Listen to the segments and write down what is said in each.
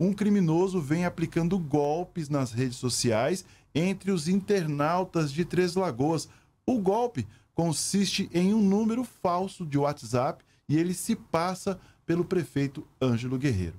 um criminoso vem aplicando golpes nas redes sociais entre os internautas de Três Lagoas. O golpe consiste em um número falso de WhatsApp e ele se passa pelo prefeito Ângelo Guerreiro.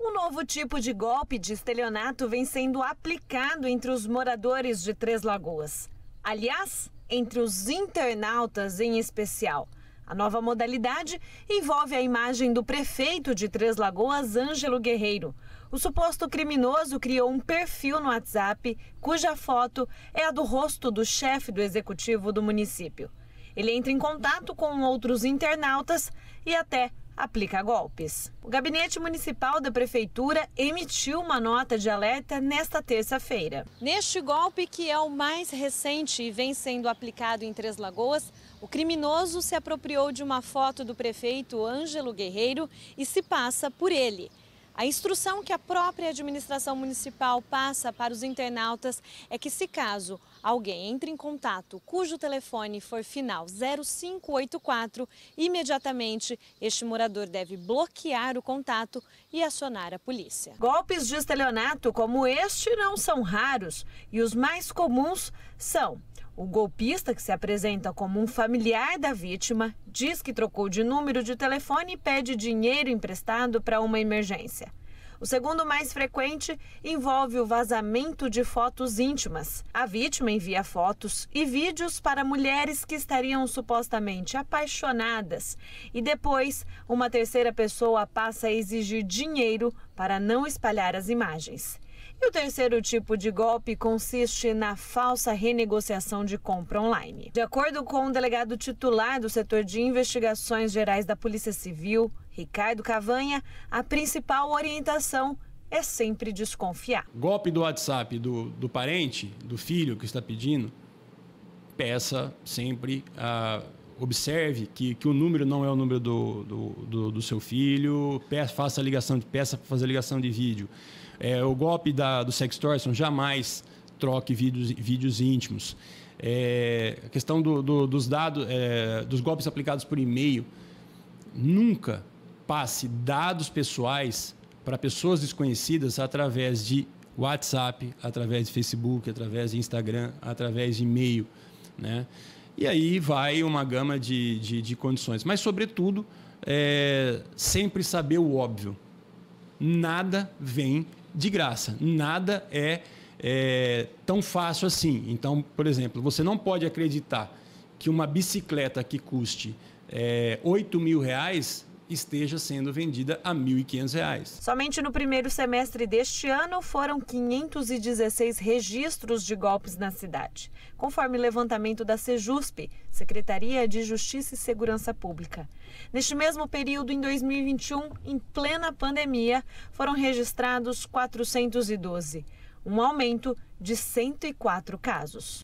Um novo tipo de golpe de estelionato vem sendo aplicado entre os moradores de Três Lagoas. Aliás, entre os internautas em especial. A nova modalidade envolve a imagem do prefeito de Três Lagoas, Ângelo Guerreiro. O suposto criminoso criou um perfil no WhatsApp, cuja foto é a do rosto do chefe do executivo do município. Ele entra em contato com outros internautas e até aplica golpes. O Gabinete Municipal da Prefeitura emitiu uma nota de alerta nesta terça-feira. Neste golpe, que é o mais recente e vem sendo aplicado em Três Lagoas, o criminoso se apropriou de uma foto do prefeito Ângelo Guerreiro e se passa por ele. A instrução que a própria administração municipal passa para os internautas é que, se caso Alguém entre em contato cujo telefone for final 0584, imediatamente este morador deve bloquear o contato e acionar a polícia. Golpes de estelionato como este não são raros e os mais comuns são o golpista, que se apresenta como um familiar da vítima, diz que trocou de número de telefone e pede dinheiro emprestado para uma emergência. O segundo mais frequente envolve o vazamento de fotos íntimas. A vítima envia fotos e vídeos para mulheres que estariam supostamente apaixonadas e depois uma terceira pessoa passa a exigir dinheiro para não espalhar as imagens. E o terceiro tipo de golpe consiste na falsa renegociação de compra online. De acordo com o delegado titular do setor de investigações gerais da Polícia Civil, Ricardo Cavanha, a principal orientação é sempre desconfiar. Golpe do WhatsApp do, do parente, do filho que está pedindo, peça sempre a observe que, que o número não é o número do, do, do, do seu filho, peça, faça a ligação de peça para fazer a ligação de vídeo. É, o golpe da, do sextortion, jamais troque vídeos, vídeos íntimos. É, a questão do, do, dos dados, é, dos golpes aplicados por e-mail, nunca passe dados pessoais para pessoas desconhecidas através de WhatsApp, através de Facebook, através de Instagram, através de e-mail, né? E aí vai uma gama de, de, de condições. Mas, sobretudo, é, sempre saber o óbvio. Nada vem de graça. Nada é, é tão fácil assim. Então, por exemplo, você não pode acreditar que uma bicicleta que custe é, 8 mil reais esteja sendo vendida a R$ 1.500. Somente no primeiro semestre deste ano foram 516 registros de golpes na cidade, conforme levantamento da Sejusp, Secretaria de Justiça e Segurança Pública. Neste mesmo período, em 2021, em plena pandemia, foram registrados 412, um aumento de 104 casos.